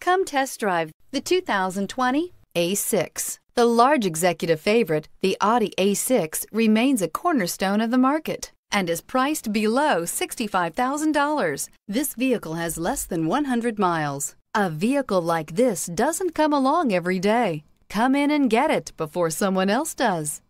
Come test drive the 2020 A6. The large executive favorite, the Audi A6, remains a cornerstone of the market and is priced below $65,000. This vehicle has less than 100 miles. A vehicle like this doesn't come along every day. Come in and get it before someone else does.